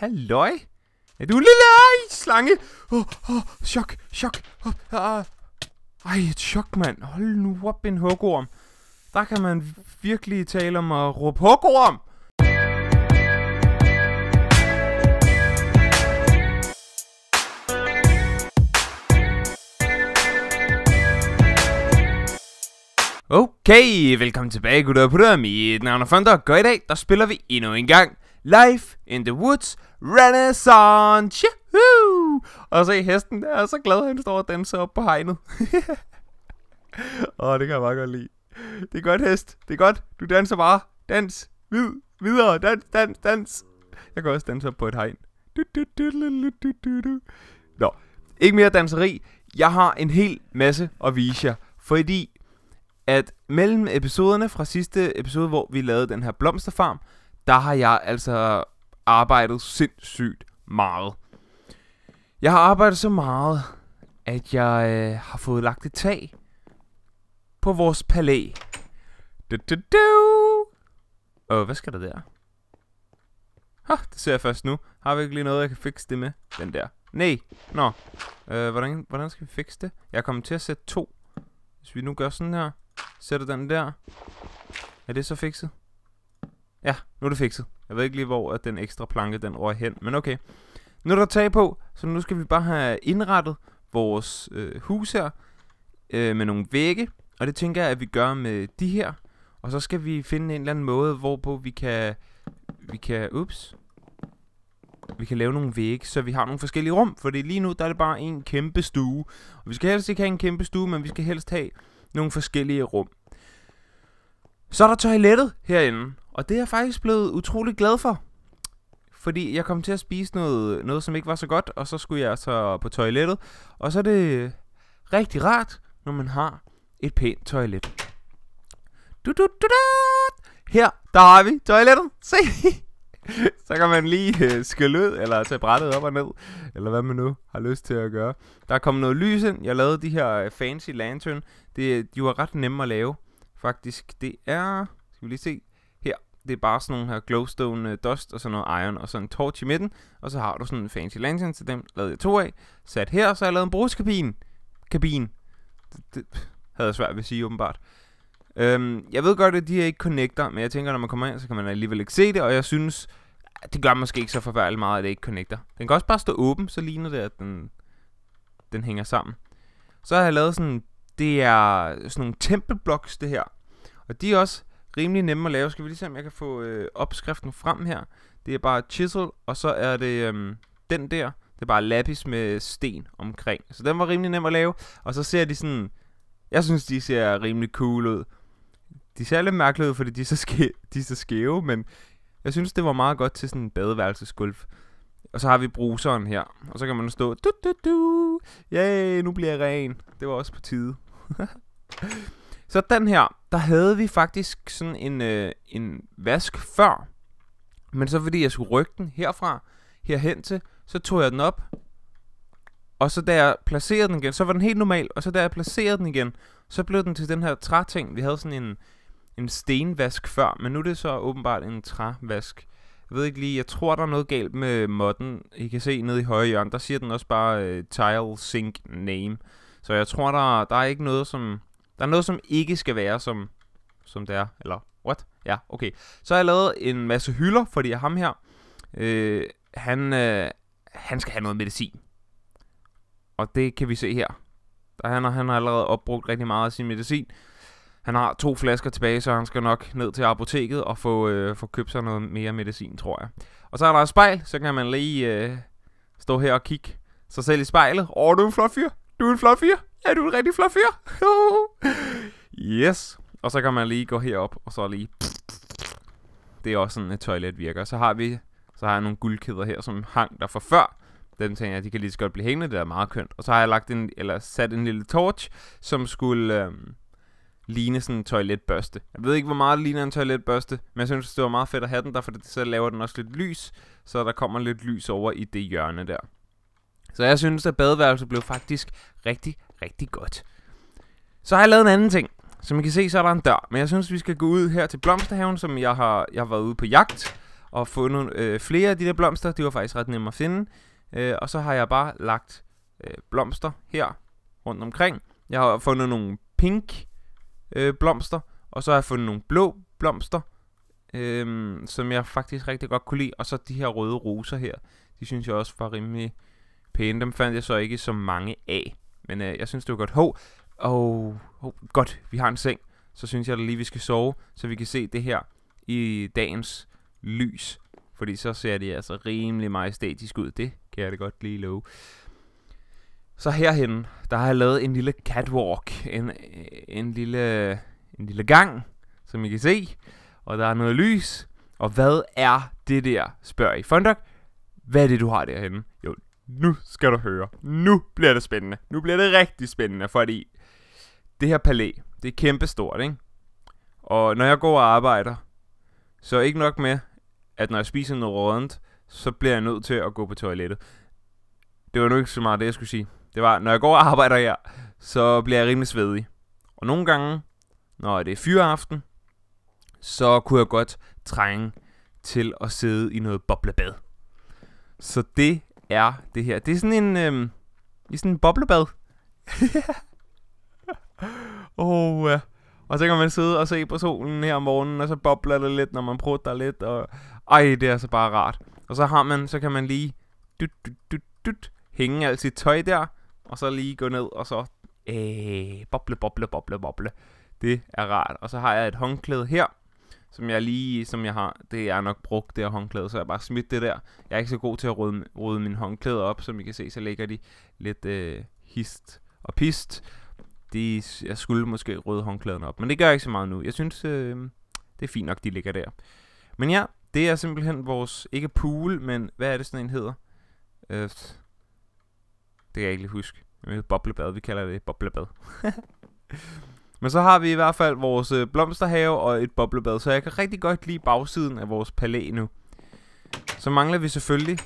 Halløj! Er du lille? Ej, slange! Åh, oh, oh, chok, chok. Oh, ah. Ej, et chok, mand. Hold nu op, en hukorm. Der kan man virkelig tale om at råbe hukorm. Okay, velkommen tilbage, gutter på det. Mit navn er Funder, og i dag, der spiller vi endnu en gang Life in the Woods Renaissance. Yahoo! Og se hesten der, er så glad, han står og danser op på hegnet. Åh, oh, det kan jeg bare godt lide. Det er godt, hest. Det er godt. Du danser bare. Dans. Vid. Videre. Dans, dans, dans. Jeg kan også danse op på et hegn. Du, du, du, du, du, du, du. Nå, ikke mere danseri. Jeg har en hel masse at vise jer, fordi at mellem episoderne fra sidste episode, hvor vi lavede den her blomsterfarm, der har jeg altså arbejdet sindssygt meget. Jeg har arbejdet så meget, at jeg øh, har fået lagt et tag på vores palæ. Du, du, du. Og hvad skal der der? Ha, det ser jeg først nu. Har vi ikke lige noget, jeg kan fikse det med? Den der. Nej. Nå. Øh, hvordan, hvordan skal vi fikse det? Jeg kommer til at sætte to. Hvis vi nu gør sådan her. Sætter den der. Er det så fikset? Ja, nu er det fikset. Jeg ved ikke lige, hvor at den ekstra planke den rører hen, men okay. Nu er der tag på, så nu skal vi bare have indrettet vores øh, hus her øh, med nogle vægge. Og det tænker jeg, at vi gør med de her. Og så skal vi finde en eller anden måde, hvorpå vi kan... Vi kan... Ups. Vi kan lave nogle vægge, så vi har nogle forskellige rum. Fordi lige nu, der er det bare en kæmpe stue. Og vi skal helst ikke have en kæmpe stue, men vi skal helst have nogle forskellige rum. Så er der toilettet herinde. Og det er jeg faktisk blevet utrolig glad for. Fordi jeg kom til at spise noget, noget som ikke var så godt, og så skulle jeg så på toilettet. Og så er det rigtig rart, når man har et pænt toilet. Du, du, du, du. Her, der har vi toilettet. Se! så kan man lige øh, skylle ud, eller tage brættet op og ned, eller hvad man nu har lyst til at gøre. Der er kommet noget lys ind. Jeg lavede de her øh, fancy lantern. Det, de var ret nemme at lave, faktisk. Det er... Skal vi lige se? det er bare sådan nogle her glowstone uh, dust og sådan noget iron og sådan en torch i midten. Og så har du sådan en fancy lantern til dem, lavede jeg to af. Sat her, og så har jeg lavet en brugskabin. Kabin. Det, det havde jeg svært ved at sige åbenbart. Øhm, jeg ved godt, at de her ikke connecter, men jeg tænker, når man kommer ind, så kan man alligevel ikke se det, og jeg synes, det gør måske ikke så forfærdeligt meget, at det ikke connecter. Den kan også bare stå åben, så ligner det, at den, den hænger sammen. Så har jeg lavet sådan, det er sådan nogle blocks, det her. Og de er også rimelig nemme at lave. Skal vi lige se, om jeg kan få øh, opskriften frem her. Det er bare chisel, og så er det øh, den der. Det er bare lapis med sten omkring. Så den var rimelig nem at lave. Og så ser de sådan... Jeg synes, de ser rimelig cool ud. De ser lidt mærkeligt ud, fordi de er så, ske, de er så skæve, men jeg synes, det var meget godt til sådan en badeværelsesgulv. Og så har vi bruseren her. Og så kan man stå... Du, du, du. Yay, nu bliver jeg ren. Det var også på tide. Så den her, der havde vi faktisk sådan en, øh, en vask før. Men så fordi jeg skulle rykke den herfra, herhen til, så tog jeg den op. Og så da jeg placerede den igen, så var den helt normal. Og så da jeg placerede den igen, så blev den til den her træting. Vi havde sådan en, en stenvask før, men nu er det så åbenbart en trævask. Jeg ved ikke lige, jeg tror der er noget galt med modden. I kan se nede i højre hjørne, der siger den også bare øh, tile sink name. Så jeg tror der, der er ikke noget som der er noget, som ikke skal være, som, som det er. Eller, what? Ja, okay. Så har jeg lavet en masse hylder, fordi ham her, øh, han, øh, han skal have noget medicin. Og det kan vi se her. Der han, han har allerede opbrugt rigtig meget af sin medicin. Han har to flasker tilbage, så han skal nok ned til apoteket og få, øh, få købt sig noget mere medicin, tror jeg. Og så er der et spejl, så kan man lige øh, stå her og kigge sig selv i spejlet. Åh, oh, du er en flot fyr. Du er en flot fyr er du en rigtig flot fyr? yes. Og så kan man lige gå herop, og så lige... Det er også sådan, et toilet virker. Så har vi så har jeg nogle guldkæder her, som hang der for før. Den tænker jeg, de kan lige så godt blive hængende, det er meget kønt. Og så har jeg lagt en, eller sat en lille torch, som skulle øhm, ligne sådan en toiletbørste. Jeg ved ikke, hvor meget det ligner en toiletbørste, men jeg synes, det var meget fedt at have den der, for det, så laver den også lidt lys, så der kommer lidt lys over i det hjørne der. Så jeg synes, at badeværelset blev faktisk rigtig, rigtig godt. Så har jeg lavet en anden ting. Som I kan se, så er der en dør. Men jeg synes, vi skal gå ud her til blomsterhaven, som jeg har, jeg har været ude på jagt. Og fundet øh, flere af de der blomster. De var faktisk ret nemme at finde. Øh, og så har jeg bare lagt øh, blomster her rundt omkring. Jeg har fundet nogle pink øh, blomster. Og så har jeg fundet nogle blå blomster. Øh, som jeg faktisk rigtig godt kunne lide. Og så de her røde roser her. De synes jeg også var rimelig pæne. Dem fandt jeg så ikke så mange af. Men øh, jeg synes, det var godt. Hov, og oh, godt, vi har en seng. Så synes jeg da lige, vi skal sove, så vi kan se det her i dagens lys. Fordi så ser det altså rimelig majestætisk ud. Det kan jeg da godt lige love. Så herhen, der har jeg lavet en lille catwalk. En, øh, en, lille, en lille gang, som I kan se. Og der er noget lys. Og hvad er det der, spørger I. Fondok, hvad er det, du har derhenne? nu skal du høre. Nu bliver det spændende. Nu bliver det rigtig spændende, fordi det her palæ, det er kæmpestort, ikke? Og når jeg går og arbejder, så ikke nok med, at når jeg spiser noget rådent, så bliver jeg nødt til at gå på toilettet. Det var nu ikke så meget det, jeg skulle sige. Det var, når jeg går og arbejder her, så bliver jeg rimelig svedig. Og nogle gange, når det er fyreaften, så kunne jeg godt trænge til at sidde i noget boblebad. Så det er det her? Det er sådan en, øh, det er sådan en boblebad. oh, ja. og så kan man sidde og se på solen her om morgenen, og så bobler det lidt, når man prutter lidt. Og, ej, det er så bare rart. Og så har man, så kan man lige dyt, dyt, dyt, dyt, hænge alt sit tøj der, og så lige gå ned, og så øh, boble, boble, boble, boble. Det er rart. Og så har jeg et håndklæde her, som jeg lige, som jeg har, det er nok brugt det her håndklæde, så jeg bare smidt det der. Jeg er ikke så god til at rode, rode min håndklæde op, som I kan se, så ligger de lidt øh, hist og pist. De, jeg skulle måske rydde håndklæderne op, men det gør jeg ikke så meget nu. Jeg synes, øh, det er fint nok, de ligger der. Men ja, det er simpelthen vores, ikke pool, men hvad er det sådan en hedder? Øh, det kan jeg ikke lige huske. Boblebad, vi kalder det boblebad. Men så har vi i hvert fald vores øh, blomsterhave og et boblebad, så jeg kan rigtig godt lide bagsiden af vores palæ nu. Så mangler vi selvfølgelig...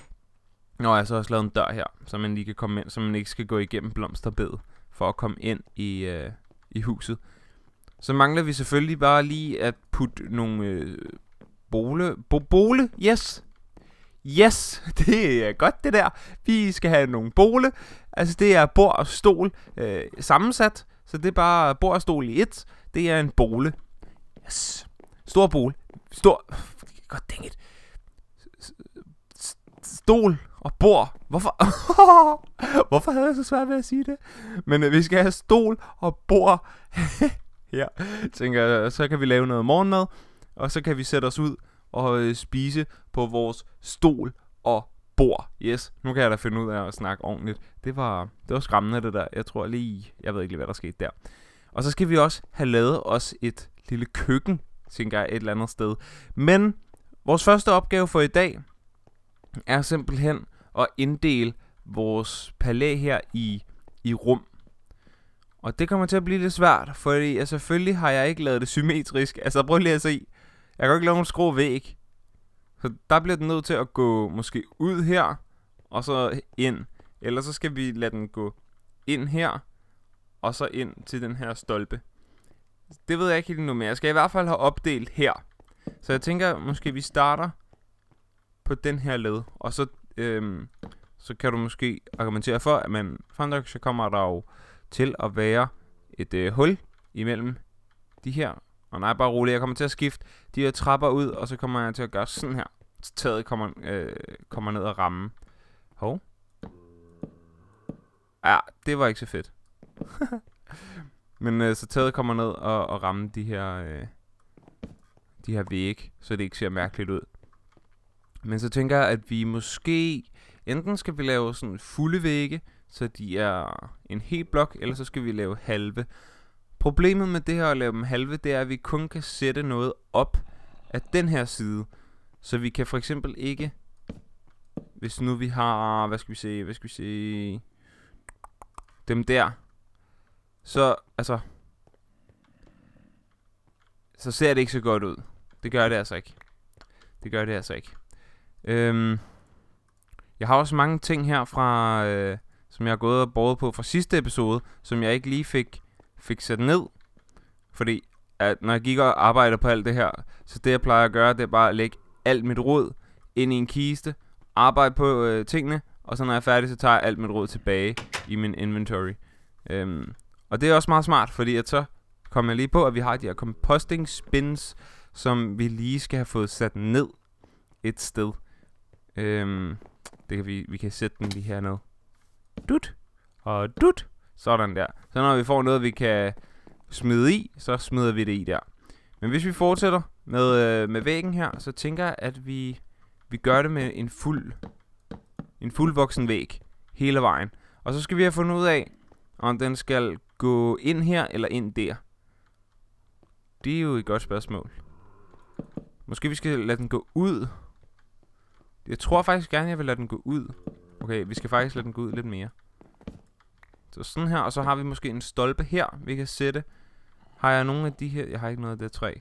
Nå, jeg har så også lavet en dør her, så man lige kan komme ind, så man ikke skal gå igennem blomsterbedet for at komme ind i, øh, i huset. Så mangler vi selvfølgelig bare lige at putte nogle øh, bole... Bo bole? Yes! Yes, det er godt det der. Vi skal have nogle bole. Altså det er bord og stol øh, sammensat. Så det er bare bordstol i et. Det er en bole. Yes. Stor bole. Stor... God dang it. Stol og bord. Hvorfor? Hvorfor havde jeg så svært ved at sige det? Men øh, vi skal have stol og bord her. Tænker, så kan vi lave noget morgenmad, og så kan vi sætte os ud og øh, spise på vores stol og bor. Yes, nu kan jeg da finde ud af at snakke ordentligt. Det var, det var skræmmende det der. Jeg tror lige, jeg ved ikke lige, hvad der skete der. Og så skal vi også have lavet os et lille køkken, tænker jeg, et eller andet sted. Men vores første opgave for i dag er simpelthen at inddele vores palæ her i, i rum. Og det kommer til at blive lidt svært, fordi jeg selvfølgelig har jeg ikke lavet det symmetrisk. Altså prøv lige at se. Jeg kan ikke lave en væg. Så der bliver den nødt til at gå måske ud her, og så ind. Eller så skal vi lade den gå ind her, og så ind til den her stolpe. Det ved jeg ikke helt nu, men jeg skal i hvert fald have opdelt her. Så jeg tænker, måske vi starter på den her led, og så, øhm, så kan du måske argumentere for, at man fremdrøk, så kommer der jo til at være et øh, hul imellem de her og nej, bare rolig, jeg kommer til at skifte de her trapper ud, og så kommer jeg til at gøre sådan her. Så taget kommer, øh, kommer ned og ramme. Hov. Ja, det var ikke så fedt. Men øh, så taget kommer ned og, og ramme de her, øh, de her væg, så det ikke ser mærkeligt ud. Men så tænker jeg, at vi måske enten skal vi lave sådan fulde vægge, så de er en hel blok, eller så skal vi lave halve. Problemet med det her at lave dem halve, det er, at vi kun kan sætte noget op af den her side. Så vi kan for eksempel ikke, hvis nu vi har, hvad skal vi se, hvad skal vi se, dem der. Så, altså, så ser det ikke så godt ud. Det gør det altså ikke. Det gør det altså ikke. Øhm, jeg har også mange ting her fra, øh, som jeg har gået og båret på fra sidste episode, som jeg ikke lige fik fik sat ned. Fordi at når jeg gik og arbejder på alt det her, så det jeg plejer at gøre, det er bare at lægge alt mit råd ind i en kiste, arbejde på øh, tingene, og så når jeg er færdig, så tager jeg alt mit råd tilbage i min inventory. Øhm, og det er også meget smart, fordi at så kommer jeg lige på, at vi har de her composting spins, som vi lige skal have fået sat ned et sted. Øhm, det kan vi, vi kan sætte den lige hernede. Dut. Og dut. Sådan der. Så når vi får noget, vi kan smide i, så smider vi det i der. Men hvis vi fortsætter med, øh, med væggen her, så tænker jeg, at vi, vi gør det med en fuld en fuldvoksen væg hele vejen. Og så skal vi have fundet ud af, om den skal gå ind her eller ind der. Det er jo et godt spørgsmål. Måske vi skal lade den gå ud. Jeg tror faktisk gerne, jeg vil lade den gå ud. Okay, vi skal faktisk lade den gå ud lidt mere. Så sådan her, og så har vi måske en stolpe her, vi kan sætte. Har jeg nogle af de her? Jeg har ikke noget af det træ.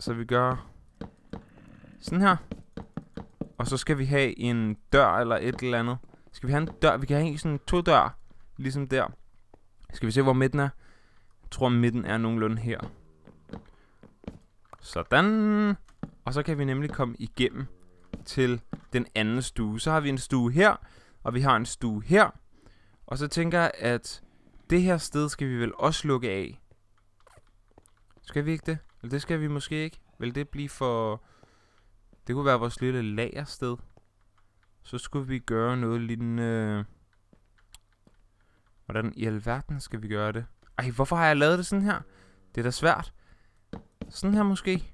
Så vi gør sådan her. Og så skal vi have en dør eller et eller andet. Skal vi have en dør? Vi kan have sådan to dør, ligesom der. Skal vi se, hvor midten er? Jeg tror, midten er nogenlunde her. Sådan. Og så kan vi nemlig komme igennem til den anden stue. Så har vi en stue her, og vi har en stue her. Og så tænker jeg, at det her sted skal vi vel også lukke af. Skal vi ikke det? Eller det skal vi måske ikke. Vil det blive for... Det kunne være vores lille lagersted. Så skulle vi gøre noget lignende... Hvordan i alverden skal vi gøre det? Ej, hvorfor har jeg lavet det sådan her? Det er da svært. Sådan her måske.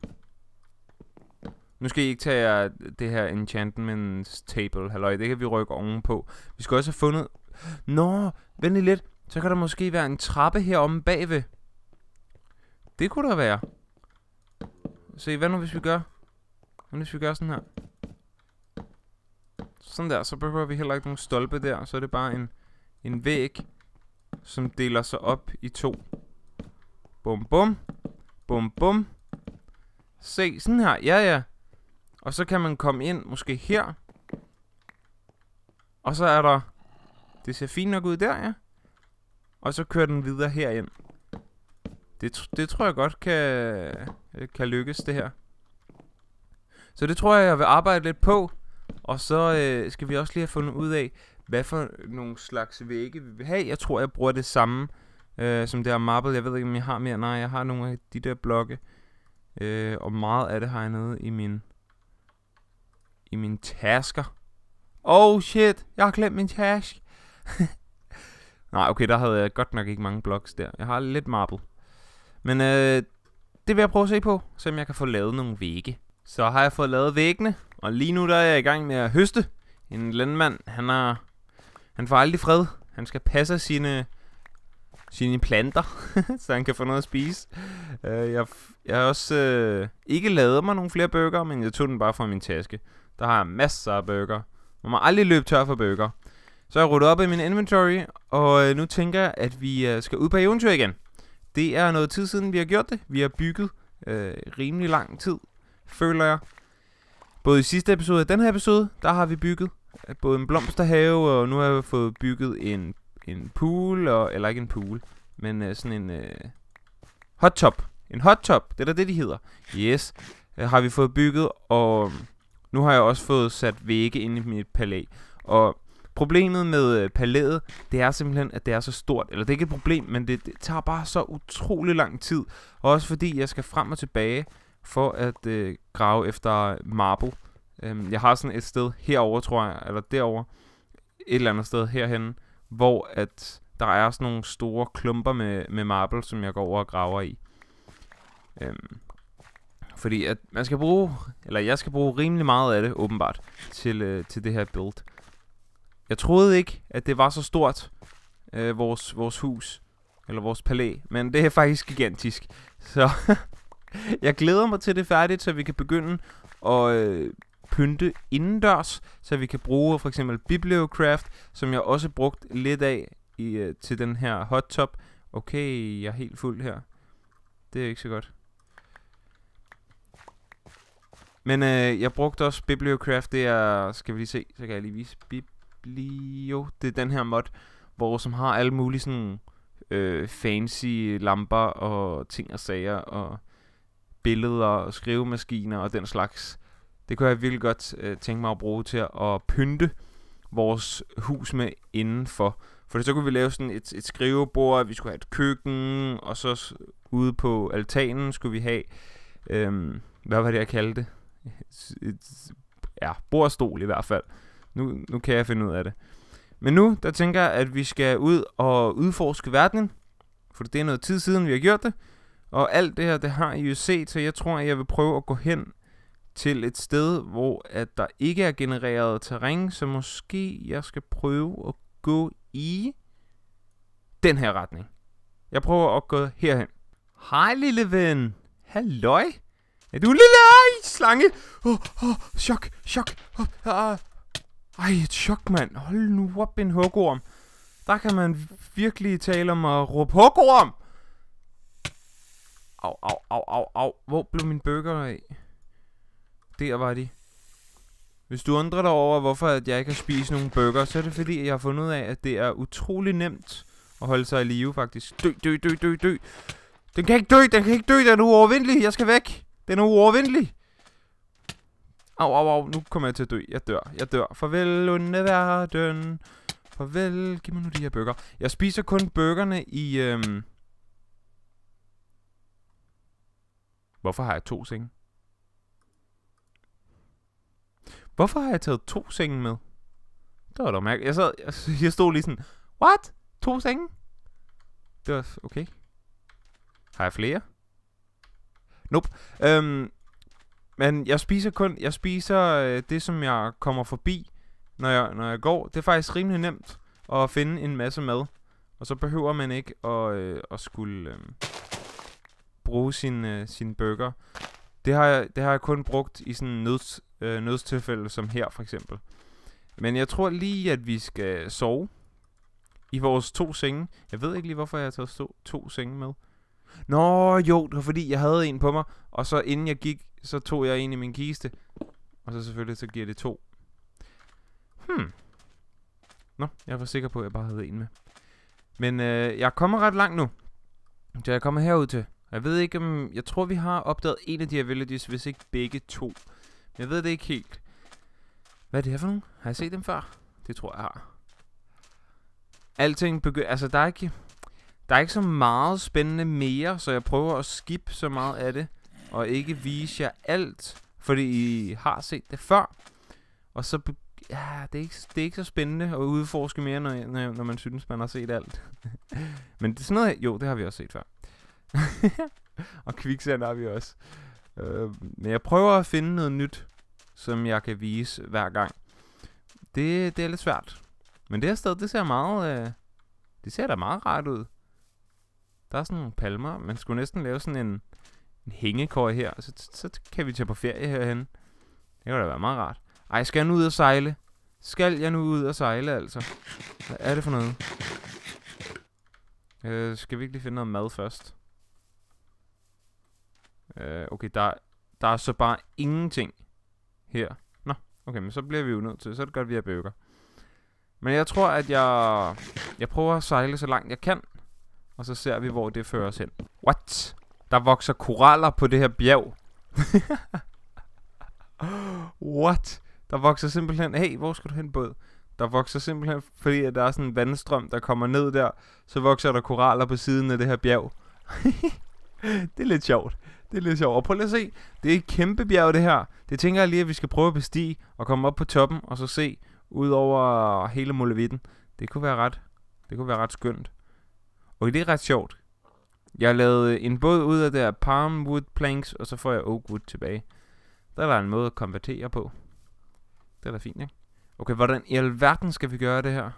Nu skal I ikke tage det her enchantments table, halløj. Det kan vi rykke ovenpå. Vi skal også have fundet Nå, vent lidt. Så kan der måske være en trappe heromme bagved. Det kunne der være. Se, hvad nu hvis vi gør? Hvad nu hvis vi gør sådan her? Sådan der, så behøver vi heller ikke nogen stolpe der. Så er det bare en, en væg, som deler sig op i to. Bum, bum. Bum, bum. Se, sådan her. Ja, ja. Og så kan man komme ind, måske her. Og så er der det ser fint nok ud der, ja. Og så kører den videre herind. Det, det tror jeg godt kan, øh, kan lykkes, det her. Så det tror jeg, jeg vil arbejde lidt på. Og så øh, skal vi også lige have fundet ud af, hvad for nogle slags vægge vi vil have. Jeg tror, jeg bruger det samme øh, som det her mappet. Jeg ved ikke, om jeg har mere. Nej, jeg har nogle af de der blokke. Øh, og meget af det har jeg nede i min, i min tasker. Oh shit, jeg har glemt min task. Nej, okay, der havde jeg godt nok ikke mange blocks der. Jeg har lidt marble. Men øh, det vil jeg prøve at se på, så jeg kan få lavet nogle vægge. Så har jeg fået lavet væggene, og lige nu der er jeg i gang med at høste. En landmand, han har, han får aldrig fred. Han skal passe sine, sine planter, så han kan få noget at spise. Øh, jeg, jeg har også øh, ikke lavet mig nogle flere bøger, men jeg tog den bare fra min taske. Der har jeg masser af bøger. Man må aldrig løbe tør for bøger. Så jeg ryddet op i min inventory, og øh, nu tænker jeg, at vi øh, skal ud på eventyr igen. Det er noget tid siden, vi har gjort det. Vi har bygget øh, rimelig lang tid, føler jeg. Både i sidste episode og den her episode, der har vi bygget øh, både en blomsterhave, og nu har vi fået bygget en, en pool, og, eller ikke en pool, men øh, sådan en øh, hot top. En hot top, det er da det, de hedder. Yes, øh, har vi fået bygget, og nu har jeg også fået sat vægge ind i mit palæ. Og Problemet med øh, palæet, det er simpelthen, at det er så stort. Eller det er ikke et problem, men det, det tager bare så utrolig lang tid. også fordi jeg skal frem og tilbage for at øh, grave efter marble. Øhm, jeg har sådan et sted herover tror jeg, eller derover et eller andet sted herhen, hvor at der er sådan nogle store klumper med, med marble, som jeg går over og graver i. Øhm, fordi at man skal bruge, eller jeg skal bruge rimelig meget af det, åbenbart, til, øh, til det her build. Jeg troede ikke, at det var så stort, øh, vores, vores hus, eller vores palæ, men det er faktisk gigantisk. Så jeg glæder mig til det færdigt, så vi kan begynde at øh, pynte indendørs, så vi kan bruge for eksempel Bibliocraft, som jeg også brugt lidt af i, øh, til den her hot top. Okay, jeg er helt fuld her. Det er ikke så godt. Men øh, jeg brugte også Bibliocraft, det er, skal vi lige se, så kan jeg lige vise, Bib Biblio, det er den her mod, hvor som har alle mulige sådan øh, fancy lamper og ting og sager og billeder og skrivemaskiner og den slags. Det kunne jeg virkelig godt øh, tænke mig at bruge til at pynte vores hus med indenfor. For så kunne vi lave sådan et, et skrivebord, vi skulle have et køkken, og så ude på altanen skulle vi have, øh, hvad var det jeg kaldte det? Et, et, ja, bordstol i hvert fald nu, nu kan jeg finde ud af det. Men nu, der tænker jeg, at vi skal ud og udforske verdenen. For det er noget tid siden, vi har gjort det. Og alt det her, det har I jo set, så jeg tror, at jeg vil prøve at gå hen til et sted, hvor at der ikke er genereret terræn, så måske jeg skal prøve at gå i den her retning. Jeg prøver at gå herhen. Hej, lille ven. Halløj. Er du lille ej, slange? Åh, oh, oh, chok, chok. Oh, ah, ej, et chok, mand. Hold nu op, en hukorm. Der kan man virkelig tale om at råbe hukorm. Au, au, au, au, au. Hvor blev min burger af? Der var de. Hvis du undrer dig over, hvorfor at jeg ikke har spist nogen burger, så er det fordi, jeg har fundet ud af, at det er utrolig nemt at holde sig i live, faktisk. Dø, dø, dø, dø, dø. Den kan ikke dø, den kan ikke dø, den er uovervindelig. Jeg skal væk. Den er uovervindelig. Au, au, au, nu kommer jeg til at dø. Jeg dør, jeg dør. Farvel, onde verden. Farvel, giv mig nu de her bøger. Jeg spiser kun bøgerne i... Øhm... Hvorfor har jeg to senge? Hvorfor har jeg taget to senge med? Det var da mærkeligt. Jeg, sad, jeg, jeg stod lige sådan, what? To senge? Det var okay. Har jeg flere? Nope. Øhm, men jeg spiser kun, jeg spiser øh, det, som jeg kommer forbi, når jeg, når jeg går. Det er faktisk rimelig nemt at finde en masse mad. Og så behøver man ikke at, øh, at skulle øh, bruge sin, øh, sin burger. Det har, jeg, det har jeg kun brugt i sådan nøds, øh, nødstilfælde som her for eksempel. Men jeg tror lige, at vi skal sove i vores to senge. Jeg ved ikke lige, hvorfor jeg har taget to, to senge med. Nå jo, det var fordi, jeg havde en på mig, og så inden jeg gik, så tog jeg en i min kiste. Og så selvfølgelig, så giver det to. Hmm. Nå, jeg var sikker på, at jeg bare havde en med. Men øh, jeg kommer ret langt nu. Så jeg kommer herud til. Jeg ved ikke, om... Jeg tror, vi har opdaget en af de abilities, hvis ikke begge to. Men jeg ved det ikke helt. Hvad er det her for nogen? Har jeg set dem før? Det tror jeg har. Alting begynder... Altså, der er ikke... Der er ikke så meget spændende mere, så jeg prøver at skip så meget af det. Og ikke vise jer alt, fordi I har set det før. Og så... Ja, det er, ikke, det er ikke så spændende at udforske mere, når, når, når man synes, man har set alt. Men det er sådan noget... Jo, det har vi også set før. og kviksand har vi også. Øh, men jeg prøver at finde noget nyt, som jeg kan vise hver gang. Det, det er lidt svært. Men det her sted, det ser meget... Øh, det ser da meget rart ud. Der er sådan nogle palmer. Man skulle næsten lave sådan en, en hængekøj her. Så, så kan vi tage på ferie herhen. Det kunne da være meget rart. Ej, skal jeg nu ud og sejle? Skal jeg nu ud og sejle, altså? Hvad er det for noget? Øh, skal vi ikke lige finde noget mad først? Øh, okay, der, der er så bare ingenting her. Nå, okay, men så bliver vi jo nødt til. Så er det godt, at vi har bøger. Men jeg tror, at jeg, jeg prøver at sejle så langt jeg kan. Og så ser vi, hvor det fører os hen. What? Der vokser koraller på det her bjerg. What? Der vokser simpelthen... Hey, hvor skal du hen, båd? Der vokser simpelthen, fordi at der er sådan en vandstrøm, der kommer ned der. Så vokser der koraller på siden af det her bjerg. det er lidt sjovt. Det er lidt sjovt. Og prøv lige at se. Det er et kæmpe bjerg, det her. Det tænker jeg lige, at vi skal prøve at bestige og komme op på toppen og så se ud over hele Mulevitten. Det kunne være ret, det kunne være ret skønt. Okay, det er ret sjovt. Jeg lavede en båd ud af der palmwood planks, og så får jeg oakwood tilbage. Der var en måde at konvertere på. Det er da fint, ikke? Okay, hvordan i alverden skal vi gøre det her?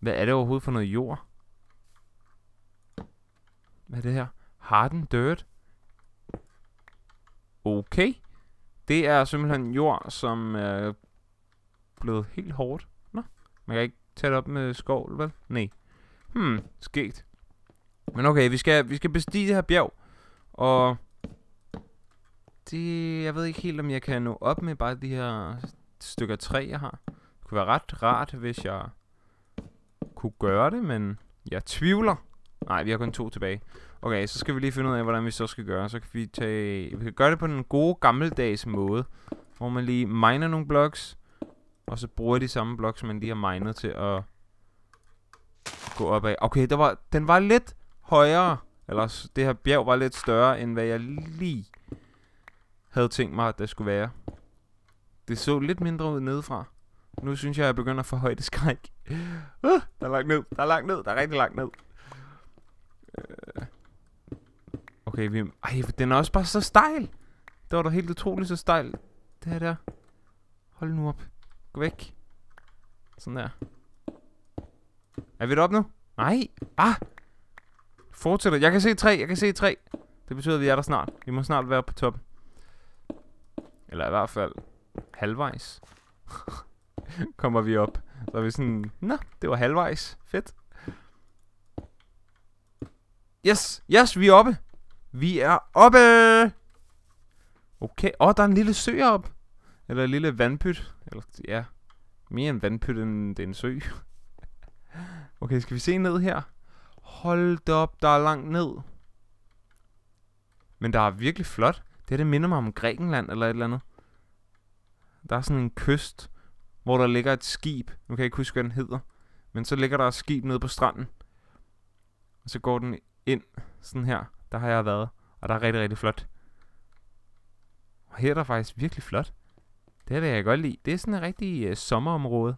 Hvad er det overhovedet for noget jord? Hvad er det her? Harden dirt? Okay. Det er simpelthen jord, som er blevet helt hårdt. Nå, man kan ikke tage det op med skovl, vel? Nej. Hmm, skægt. Men okay, vi skal, vi skal bestige det her bjerg. Og... Det... Jeg ved ikke helt, om jeg kan nå op med bare de her stykker træ, jeg har. Det kunne være ret rart, hvis jeg kunne gøre det, men jeg tvivler. Nej, vi har kun to tilbage. Okay, så skal vi lige finde ud af, hvordan vi så skal gøre. Så kan vi tage... Vi kan gøre det på den gode, gammeldags måde. Hvor man lige miner nogle blocks. Og så bruger de samme blocks, man lige har minet til at gå opad. Okay, der var, den var lidt højere. Eller det her bjerg var lidt større, end hvad jeg lige havde tænkt mig, at det skulle være. Det så lidt mindre ud nedefra. Nu synes jeg, at jeg begynder at få højdeskræk. Uh, der er langt ned, der er langt ned, der er rigtig langt ned. Øh. Okay, vi... Ej, den er også bare så stejl. Det var da helt utroligt så stejl. Det her der. Hold nu op. Gå væk. Sådan der. Er vi deroppe nu? Nej. Ah. Fortsætter. Jeg kan se tre. Jeg kan se tre. Det betyder, at vi er der snart. Vi må snart være på top. Eller i hvert fald halvvejs. Kommer vi op. Så er vi sådan, nå, det var halvvejs. Fedt. Yes, yes, vi er oppe. Vi er oppe. Okay, åh, oh, der er en lille sø op. Eller en lille vandpyt. Eller, ja, mere en vandpyt end det er en sø. Okay, skal vi se ned her? Hold da op, der er langt ned. Men der er virkelig flot. Det her, det minder mig om Grækenland eller et eller andet. Der er sådan en kyst, hvor der ligger et skib. Nu kan jeg ikke huske, hvad den hedder. Men så ligger der et skib nede på stranden. Og så går den ind sådan her. Der har jeg været. Og der er rigtig, rigtig flot. Og her er der faktisk virkelig flot. Det her vil jeg godt lide. Det er sådan et rigtig øh, sommerområde.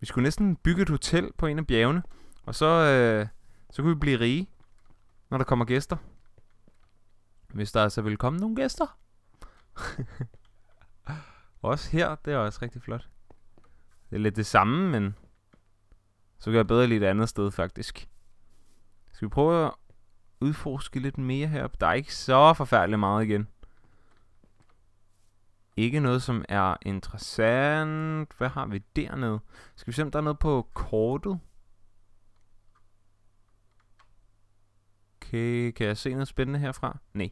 Vi skulle næsten bygge et hotel på en af bjergene, og så, øh, så kunne vi blive rige, når der kommer gæster. Hvis der altså vil komme nogle gæster. også her, det er også rigtig flot. Det er lidt det samme, men så kan jeg bedre lide et andet sted faktisk. Skal vi prøve at udforske lidt mere her? Der er ikke så forfærdeligt meget igen ikke noget, som er interessant. Hvad har vi dernede? Skal vi se, om der er noget på kortet? Okay, kan jeg se noget spændende herfra? Nej.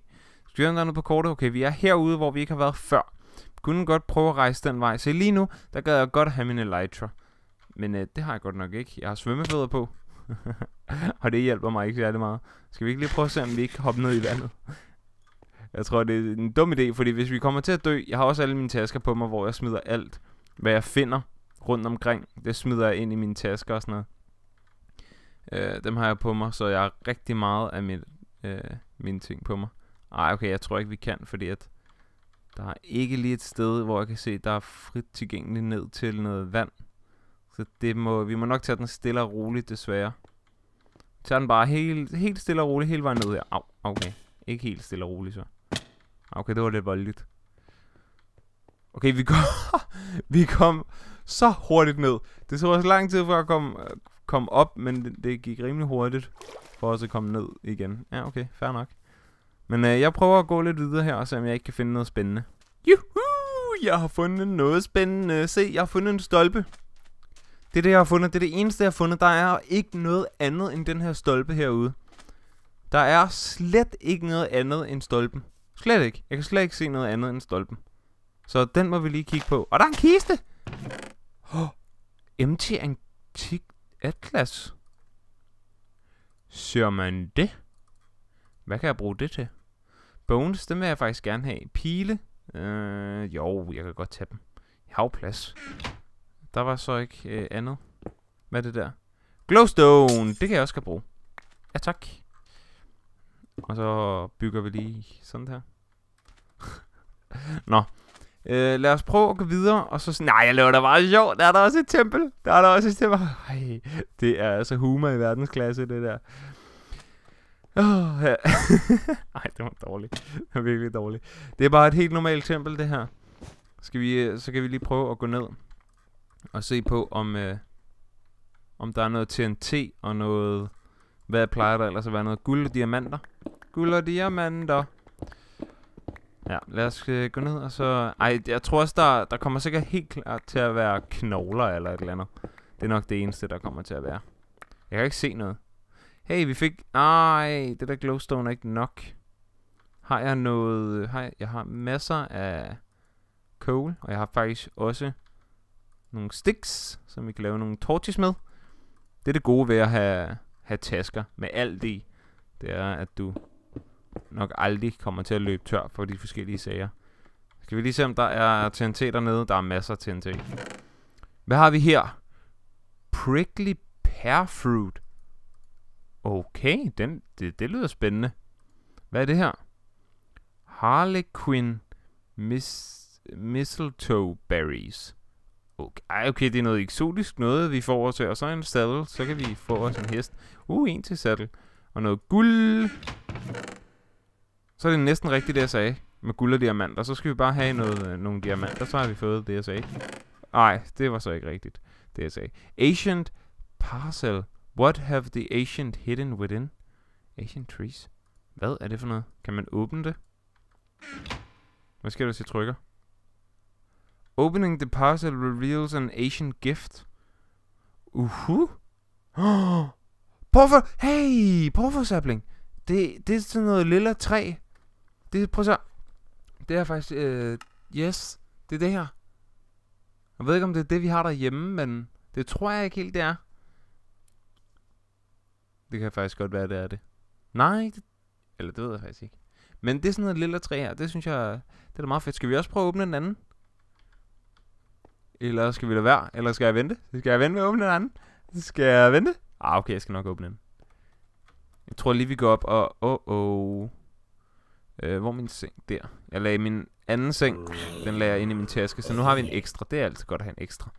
Skal vi se, om der er noget på kortet? Okay, vi er herude, hvor vi ikke har været før. Vi kunne godt prøve at rejse den vej. Se, lige nu, der gad jeg godt have min elytra. Men øh, det har jeg godt nok ikke. Jeg har svømmefødder på. og det hjælper mig ikke særlig meget. Skal vi ikke lige prøve at se, om vi ikke kan hoppe ned i vandet? Jeg tror, det er en dum idé, fordi hvis vi kommer til at dø, jeg har også alle mine tasker på mig, hvor jeg smider alt, hvad jeg finder rundt omkring. Det smider jeg ind i mine tasker og sådan noget. Øh, dem har jeg på mig, så jeg har rigtig meget af mit, øh, mine ting på mig. Ej, okay, jeg tror ikke, vi kan, fordi at der er ikke lige et sted, hvor jeg kan se, der er frit tilgængeligt ned til noget vand. Så det må, vi må nok tage den stille og roligt, desværre. Tag den bare helt, helt stille og roligt hele vejen ned her. Au, okay. Ikke helt stille og roligt, så. Okay, det var lidt voldeligt. Okay, vi kom, vi kom så hurtigt ned. Det tog os lang tid for at komme kom op, men det, det gik rimelig hurtigt for os at komme ned igen. Ja, okay, fair nok. Men øh, jeg prøver at gå lidt videre her, så se om jeg ikke kan finde noget spændende. Juhu! Jeg har fundet noget spændende. Se, jeg har fundet en stolpe. Det er det, jeg har fundet. Det er det eneste, jeg har fundet. Der er ikke noget andet end den her stolpe herude. Der er slet ikke noget andet end stolpen. Slet ikke. Jeg kan slet ikke se noget andet end stolpen. Så den må vi lige kigge på. Og der er en kiste! Oh, MT Antik Atlas. Ser man det? Hvad kan jeg bruge det til? Bones, dem vil jeg faktisk gerne have. Pile? Øh, jo, jeg kan godt tage dem. Jeg har plads. Der var så ikke øh, andet. Hvad er det der? Glowstone! Det kan jeg også godt bruge. Ja, tak. Og så bygger vi lige sådan her. Nå. Øh, lad os prøve at gå videre, og så sådan, nej, jeg laver da bare sjov, der er der også et tempel, der er der også et tempel. Ej, det er altså humor i verdensklasse, det der. Oh, ja. Ej, det var dårligt. Det var virkelig dårligt. Det er bare et helt normalt tempel, det her. Skal vi, øh, så kan vi lige prøve at gå ned og se på, om, øh, om der er noget TNT og noget hvad plejer der ellers at være noget? Guld og diamanter. Guld og diamanter. Ja, lad os øh, gå ned og så... Ej, jeg tror også, der, der kommer sikkert helt klart til at være knogler eller et eller andet. Det er nok det eneste, der kommer til at være. Jeg kan ikke se noget. Hey, vi fik... Ej, det der glowstone er ikke nok. Har jeg noget... Øh, har jeg, jeg har masser af coal, og jeg har faktisk også nogle sticks, som vi kan lave nogle torches med. Det er det gode ved at have have tasker med alt i, det er, at du nok aldrig kommer til at løbe tør for de forskellige sager. Skal vi lige se, om der er TNT dernede? Der er masser af TNT. Hvad har vi her? Prickly Pear Fruit. Okay, den, det, det lyder spændende. Hvad er det her? Harlequin Mis Mistletoe Berries. Okay. Ej, okay, det er noget eksotisk noget, vi får os her. Og så en saddle, så kan vi få os en hest. Uh, en til saddle. Og noget guld. Så er det næsten rigtigt, det jeg sagde. Med guld og diamanter. Så skal vi bare have noget, øh, nogle diamanter, så har vi fået det, jeg sagde. Nej, det var så ikke rigtigt, det jeg sagde. Ancient parcel. What have the ancient hidden within? Ancient trees. Hvad er det for noget? Kan man åbne det? Hvad skal der, sige trykker? Opening the parcel reveals an Asian gift. Uhu. -huh. Porfor, hey, sapling. Det, det er sådan noget lilla træ. Det, prøv så. Det er faktisk, øh, yes, det er det her. Jeg ved ikke, om det er det, vi har derhjemme, men det tror jeg ikke helt, det er. Det kan faktisk godt være, det er det. Nej, det, eller det ved jeg faktisk ikke. Men det er sådan noget lille træ her. Det synes jeg, det er da meget fedt. Skal vi også prøve at åbne den anden? eller skal vi lade være? Eller skal jeg vente? Skal jeg vente med at åbne den anden? Skal jeg vente? Ah, okay, jeg skal nok åbne den. Jeg tror lige, vi går op og... Åh, oh, oh. øh, hvor er min seng? Der. Jeg lagde min anden seng. Den lagde jeg ind i min taske, så nu har vi en ekstra. Det er altid godt at have en ekstra.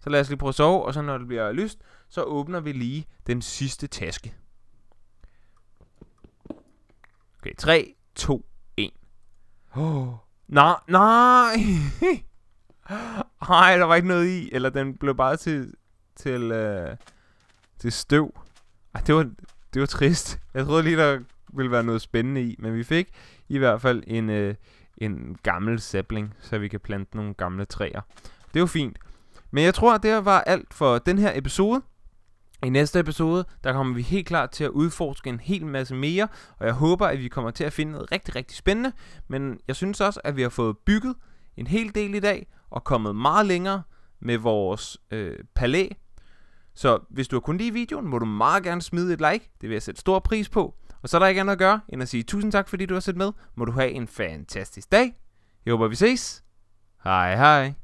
Så lad os lige prøve at sove, og så når det bliver lyst, så åbner vi lige den sidste taske. Okay, 3, 2, 1. Oh, nej, nej! Ej, der var ikke noget i. Eller den blev bare til, til, øh, til støv. Ej, det var, det var trist. Jeg troede lige, der ville være noget spændende i. Men vi fik i hvert fald en, øh, en gammel sapling, så vi kan plante nogle gamle træer. Det var fint. Men jeg tror, det var alt for den her episode. I næste episode, der kommer vi helt klart til at udforske en hel masse mere, og jeg håber, at vi kommer til at finde noget rigtig, rigtig spændende. Men jeg synes også, at vi har fået bygget en hel del i dag, og kommet meget længere med vores øh, palæ. Så hvis du har kunnet lide videoen, må du meget gerne smide et like. Det vil jeg sætte stor pris på. Og så er der ikke andet at gøre, end at sige tusind tak, fordi du har set med. Må du have en fantastisk dag. Jeg håber, vi ses. Hej hej.